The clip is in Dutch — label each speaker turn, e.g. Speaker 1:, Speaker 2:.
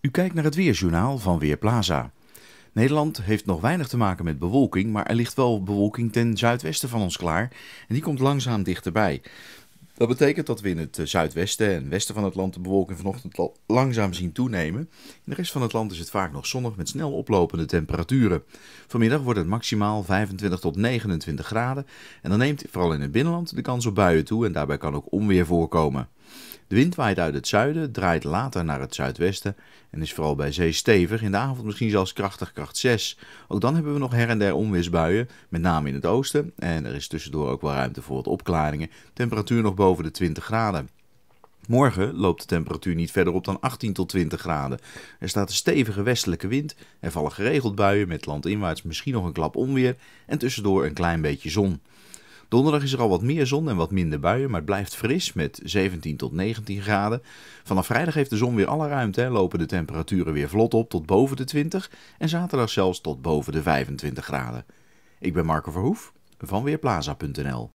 Speaker 1: U kijkt naar het Weerjournaal van Weerplaza. Nederland heeft nog weinig te maken met bewolking, maar er ligt wel bewolking ten zuidwesten van ons klaar en die komt langzaam dichterbij. Dat betekent dat we in het eh, zuidwesten en westen van het land de bewolking vanochtend al langzaam zien toenemen. In de rest van het land is het vaak nog zonnig met snel oplopende temperaturen. Vanmiddag wordt het maximaal 25 tot 29 graden en dan neemt vooral in het binnenland de kans op buien toe en daarbij kan ook onweer voorkomen. De wind waait uit het zuiden, draait later naar het zuidwesten en is vooral bij zee stevig. In de avond misschien zelfs krachtig kracht 6. Ook dan hebben we nog her en der onweersbuien, met name in het oosten. En er is tussendoor ook wel ruimte voor wat opklaringen. Temperatuur nog boven de 20 graden. Morgen loopt de temperatuur niet verder op dan 18 tot 20 graden. Er staat een stevige westelijke wind. Er vallen geregeld buien met landinwaarts misschien nog een klap onweer en tussendoor een klein beetje zon. Donderdag is er al wat meer zon en wat minder buien, maar het blijft fris met 17 tot 19 graden. Vanaf vrijdag heeft de zon weer alle ruimte en lopen de temperaturen weer vlot op tot boven de 20 en zaterdag zelfs tot boven de 25 graden. Ik ben Marco Verhoef van Weerplaza.nl